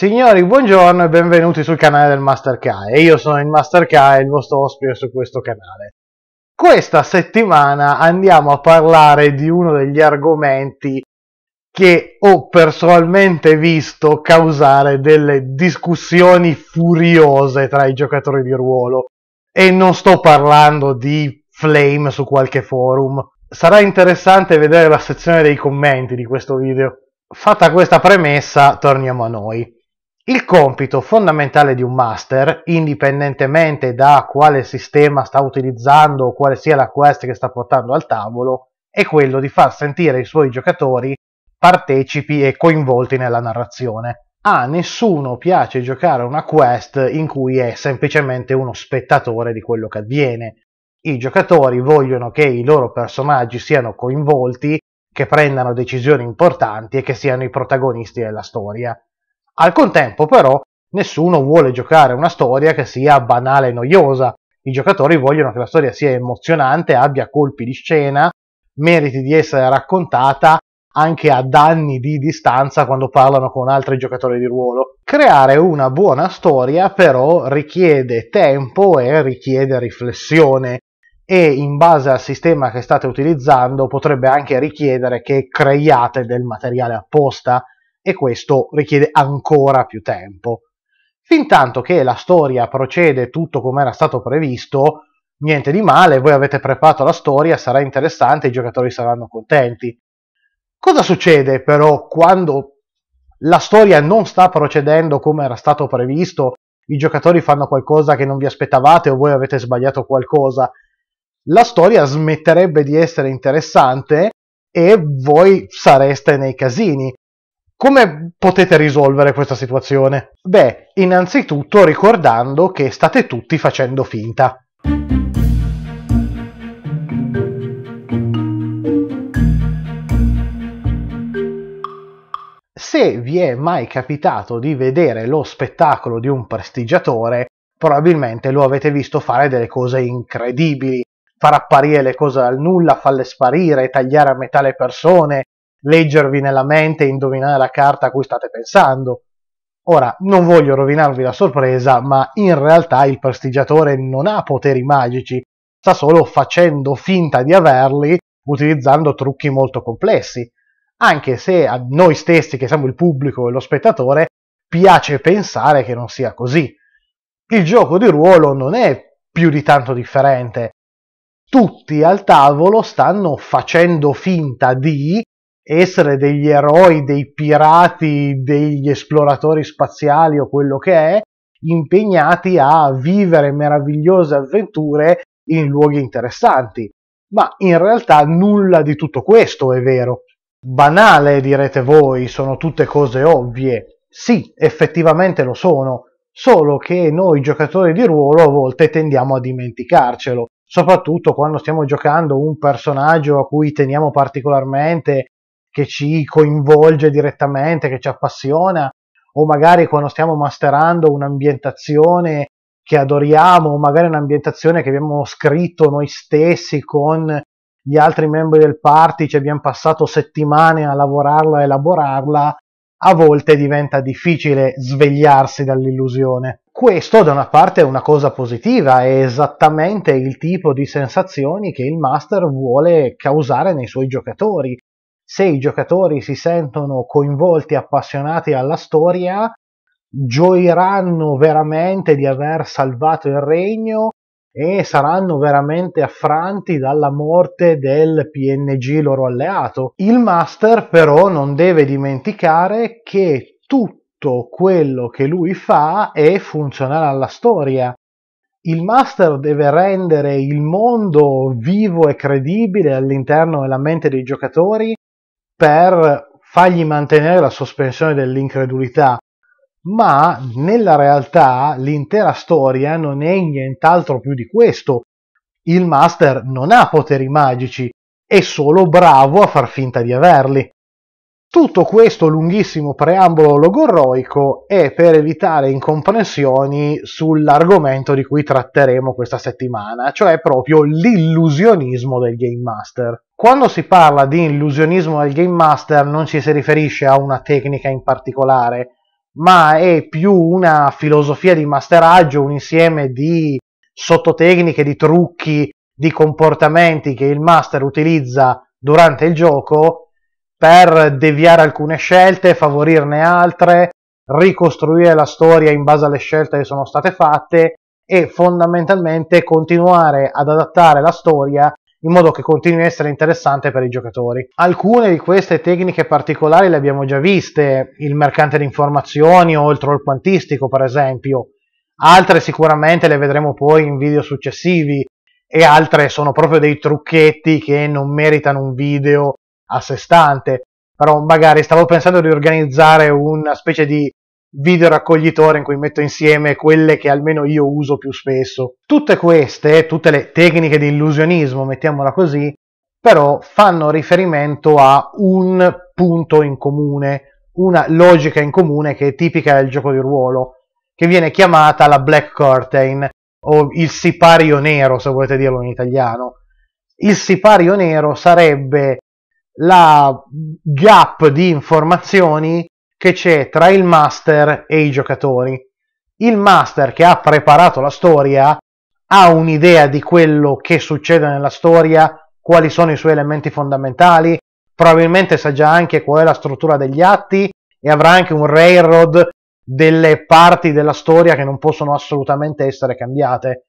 Signori, buongiorno e benvenuti sul canale del Master Kai. Io sono il Master Kai, il vostro ospite su questo canale. Questa settimana andiamo a parlare di uno degli argomenti che ho personalmente visto causare delle discussioni furiose tra i giocatori di ruolo. E non sto parlando di flame su qualche forum. Sarà interessante vedere la sezione dei commenti di questo video. Fatta questa premessa, torniamo a noi. Il compito fondamentale di un master, indipendentemente da quale sistema sta utilizzando o quale sia la quest che sta portando al tavolo, è quello di far sentire i suoi giocatori partecipi e coinvolti nella narrazione. A nessuno piace giocare una quest in cui è semplicemente uno spettatore di quello che avviene. I giocatori vogliono che i loro personaggi siano coinvolti, che prendano decisioni importanti e che siano i protagonisti della storia al contempo però nessuno vuole giocare una storia che sia banale e noiosa, i giocatori vogliono che la storia sia emozionante, abbia colpi di scena, meriti di essere raccontata anche ad anni di distanza quando parlano con altri giocatori di ruolo. Creare una buona storia però richiede tempo e richiede riflessione e in base al sistema che state utilizzando potrebbe anche richiedere che creiate del materiale apposta e questo richiede ancora più tempo. Fintanto che la storia procede tutto come era stato previsto, niente di male, voi avete preparato la storia, sarà interessante, i giocatori saranno contenti. Cosa succede però quando la storia non sta procedendo come era stato previsto, i giocatori fanno qualcosa che non vi aspettavate o voi avete sbagliato qualcosa? La storia smetterebbe di essere interessante e voi sareste nei casini, come potete risolvere questa situazione? Beh, innanzitutto ricordando che state tutti facendo finta. Se vi è mai capitato di vedere lo spettacolo di un prestigiatore, probabilmente lo avete visto fare delle cose incredibili, far apparire le cose dal nulla, farle sparire, tagliare a metà le persone, leggervi nella mente e indovinare la carta a cui state pensando. Ora, non voglio rovinarvi la sorpresa, ma in realtà il prestigiatore non ha poteri magici, sta solo facendo finta di averli utilizzando trucchi molto complessi, anche se a noi stessi, che siamo il pubblico e lo spettatore, piace pensare che non sia così. Il gioco di ruolo non è più di tanto differente. Tutti al tavolo stanno facendo finta di essere degli eroi, dei pirati, degli esploratori spaziali o quello che è, impegnati a vivere meravigliose avventure in luoghi interessanti. Ma in realtà nulla di tutto questo è vero. Banale, direte voi, sono tutte cose ovvie. Sì, effettivamente lo sono, solo che noi giocatori di ruolo a volte tendiamo a dimenticarcelo, soprattutto quando stiamo giocando un personaggio a cui teniamo particolarmente che ci coinvolge direttamente, che ci appassiona, o magari quando stiamo masterando un'ambientazione che adoriamo, o magari un'ambientazione che abbiamo scritto noi stessi con gli altri membri del party, ci abbiamo passato settimane a lavorarla e elaborarla, a volte diventa difficile svegliarsi dall'illusione. Questo da una parte è una cosa positiva, è esattamente il tipo di sensazioni che il master vuole causare nei suoi giocatori se i giocatori si sentono coinvolti, appassionati alla storia, gioiranno veramente di aver salvato il regno e saranno veramente affranti dalla morte del PNG loro alleato. Il master però non deve dimenticare che tutto quello che lui fa è funzionale alla storia. Il master deve rendere il mondo vivo e credibile all'interno della mente dei giocatori per fargli mantenere la sospensione dell'incredulità, ma nella realtà l'intera storia non è nient'altro più di questo. Il master non ha poteri magici, è solo bravo a far finta di averli. Tutto questo lunghissimo preambolo logorroico è per evitare incomprensioni sull'argomento di cui tratteremo questa settimana, cioè proprio l'illusionismo del Game Master. Quando si parla di illusionismo del Game Master non ci si riferisce a una tecnica in particolare, ma è più una filosofia di masteraggio, un insieme di sottotecniche, di trucchi, di comportamenti che il master utilizza durante il gioco per deviare alcune scelte, favorirne altre, ricostruire la storia in base alle scelte che sono state fatte e fondamentalmente continuare ad adattare la storia in modo che continui a essere interessante per i giocatori. Alcune di queste tecniche particolari le abbiamo già viste, il mercante di informazioni o il troll quantistico per esempio, altre sicuramente le vedremo poi in video successivi e altre sono proprio dei trucchetti che non meritano un video a sé stante, però magari stavo pensando di organizzare una specie di video raccoglitore in cui metto insieme quelle che almeno io uso più spesso. Tutte queste, tutte le tecniche di illusionismo, mettiamola così, però fanno riferimento a un punto in comune, una logica in comune che è tipica del gioco di ruolo, che viene chiamata la Black Curtain o il sipario nero, se volete dirlo in italiano. Il sipario nero sarebbe la gap di informazioni che c'è tra il master e i giocatori. Il master che ha preparato la storia ha un'idea di quello che succede nella storia, quali sono i suoi elementi fondamentali, probabilmente sa già anche qual è la struttura degli atti e avrà anche un railroad delle parti della storia che non possono assolutamente essere cambiate.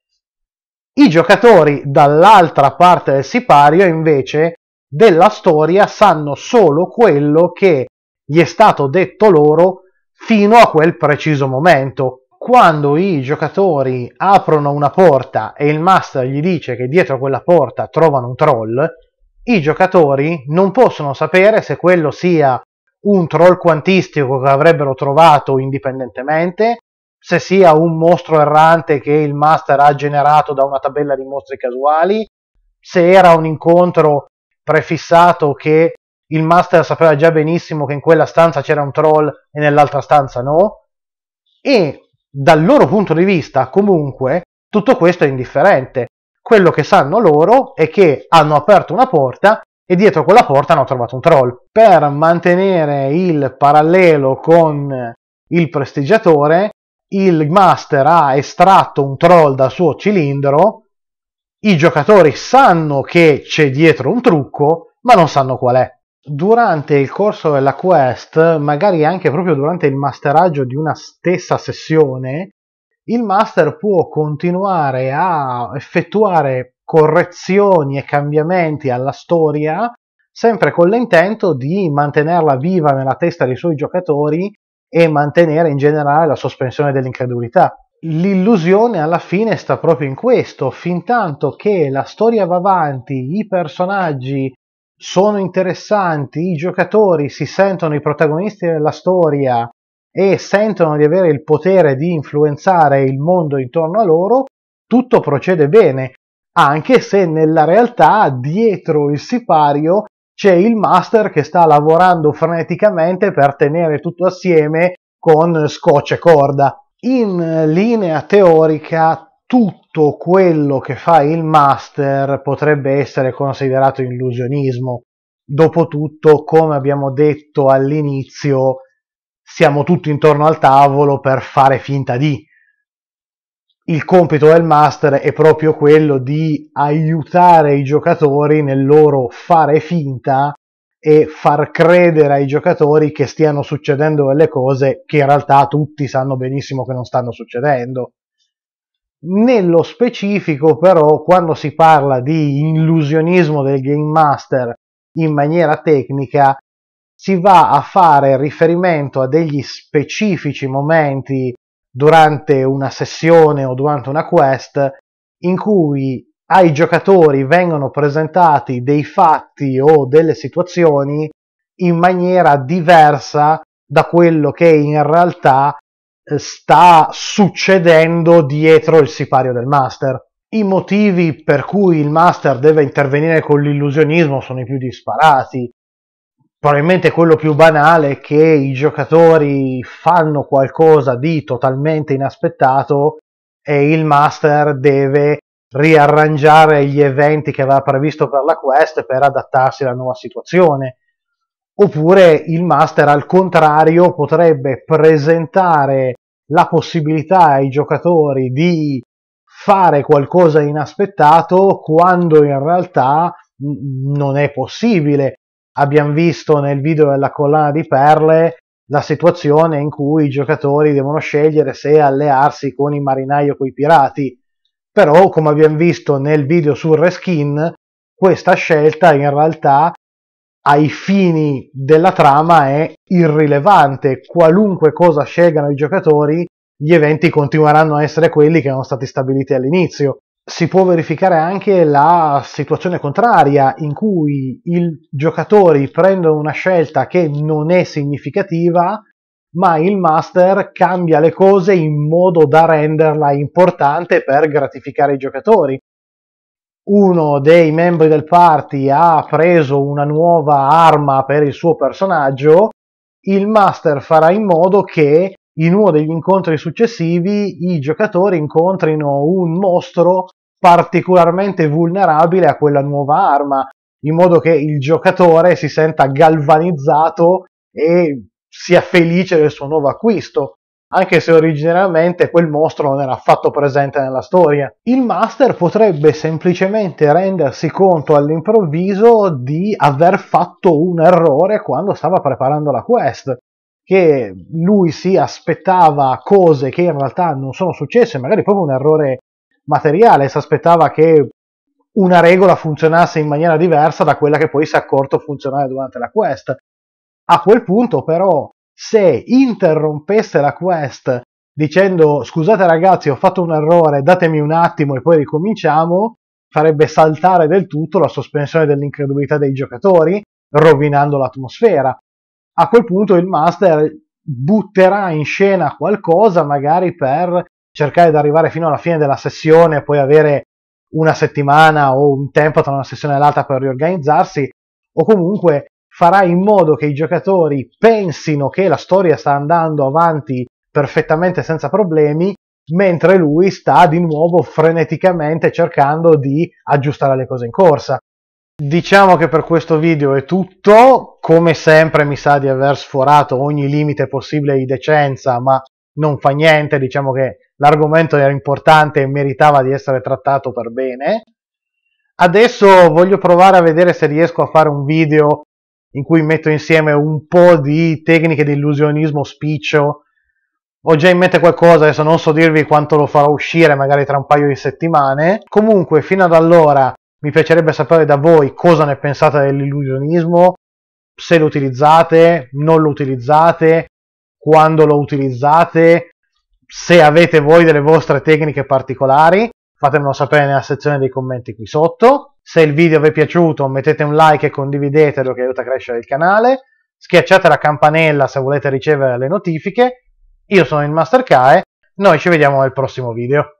I giocatori dall'altra parte del sipario invece della storia sanno solo quello che gli è stato detto loro fino a quel preciso momento. Quando i giocatori aprono una porta e il master gli dice che dietro quella porta trovano un troll, i giocatori non possono sapere se quello sia un troll quantistico che avrebbero trovato indipendentemente, se sia un mostro errante che il master ha generato da una tabella di mostri casuali, se era un incontro prefissato che il master sapeva già benissimo che in quella stanza c'era un troll e nell'altra stanza no, e dal loro punto di vista comunque tutto questo è indifferente. Quello che sanno loro è che hanno aperto una porta e dietro quella porta hanno trovato un troll. Per mantenere il parallelo con il prestigiatore, il master ha estratto un troll dal suo cilindro i giocatori sanno che c'è dietro un trucco, ma non sanno qual è. Durante il corso della quest, magari anche proprio durante il masteraggio di una stessa sessione, il master può continuare a effettuare correzioni e cambiamenti alla storia, sempre con l'intento di mantenerla viva nella testa dei suoi giocatori e mantenere in generale la sospensione dell'incredulità l'illusione alla fine sta proprio in questo, fin tanto che la storia va avanti, i personaggi sono interessanti, i giocatori si sentono i protagonisti della storia e sentono di avere il potere di influenzare il mondo intorno a loro, tutto procede bene, anche se nella realtà dietro il sipario c'è il master che sta lavorando freneticamente per tenere tutto assieme con scotch e corda in linea teorica tutto quello che fa il master potrebbe essere considerato illusionismo. Dopotutto, come abbiamo detto all'inizio, siamo tutti intorno al tavolo per fare finta di. Il compito del master è proprio quello di aiutare i giocatori nel loro fare finta e far credere ai giocatori che stiano succedendo delle cose che in realtà tutti sanno benissimo che non stanno succedendo. Nello specifico, però, quando si parla di illusionismo del game master in maniera tecnica, si va a fare riferimento a degli specifici momenti durante una sessione o durante una quest in cui ai giocatori vengono presentati dei fatti o delle situazioni in maniera diversa da quello che in realtà eh, sta succedendo dietro il sipario del master. I motivi per cui il master deve intervenire con l'illusionismo sono i più disparati. Probabilmente quello più banale è che i giocatori fanno qualcosa di totalmente inaspettato e il master deve riarrangiare gli eventi che aveva previsto per la quest per adattarsi alla nuova situazione. Oppure il master al contrario potrebbe presentare la possibilità ai giocatori di fare qualcosa inaspettato quando in realtà non è possibile. Abbiamo visto nel video della collana di perle la situazione in cui i giocatori devono scegliere se allearsi con i marinai o con i pirati però come abbiamo visto nel video sul reskin questa scelta in realtà ai fini della trama è irrilevante qualunque cosa scelgano i giocatori gli eventi continueranno a essere quelli che erano stati stabiliti all'inizio si può verificare anche la situazione contraria in cui i giocatori prendono una scelta che non è significativa ma il master cambia le cose in modo da renderla importante per gratificare i giocatori. Uno dei membri del party ha preso una nuova arma per il suo personaggio, il master farà in modo che in uno degli incontri successivi i giocatori incontrino un mostro particolarmente vulnerabile a quella nuova arma, in modo che il giocatore si senta galvanizzato e sia felice del suo nuovo acquisto, anche se originariamente quel mostro non era affatto presente nella storia. Il master potrebbe semplicemente rendersi conto all'improvviso di aver fatto un errore quando stava preparando la quest, che lui si aspettava cose che in realtà non sono successe, magari proprio un errore materiale, si aspettava che una regola funzionasse in maniera diversa da quella che poi si è accorto funzionare durante la quest a quel punto però, se interrompesse la quest dicendo scusate ragazzi ho fatto un errore, datemi un attimo e poi ricominciamo, farebbe saltare del tutto la sospensione dell'incredulità dei giocatori, rovinando l'atmosfera. A quel punto il master butterà in scena qualcosa magari per cercare di arrivare fino alla fine della sessione poi avere una settimana o un tempo tra una sessione e l'altra per riorganizzarsi o comunque farà in modo che i giocatori pensino che la storia sta andando avanti perfettamente senza problemi, mentre lui sta di nuovo freneticamente cercando di aggiustare le cose in corsa. Diciamo che per questo video è tutto, come sempre mi sa di aver sforato ogni limite possibile di decenza, ma non fa niente, diciamo che l'argomento era importante e meritava di essere trattato per bene. Adesso voglio provare a vedere se riesco a fare un video in cui metto insieme un po' di tecniche di illusionismo spiccio. Ho già in mente qualcosa, adesso non so dirvi quanto lo farò uscire, magari tra un paio di settimane. Comunque, fino ad allora mi piacerebbe sapere da voi cosa ne pensate dell'illusionismo, se lo utilizzate, non lo utilizzate, quando lo utilizzate, se avete voi delle vostre tecniche particolari fatemelo sapere nella sezione dei commenti qui sotto. Se il video vi è piaciuto mettete un like e condividetelo che aiuta a crescere il canale, schiacciate la campanella se volete ricevere le notifiche, io sono il Master Kae, noi ci vediamo nel prossimo video.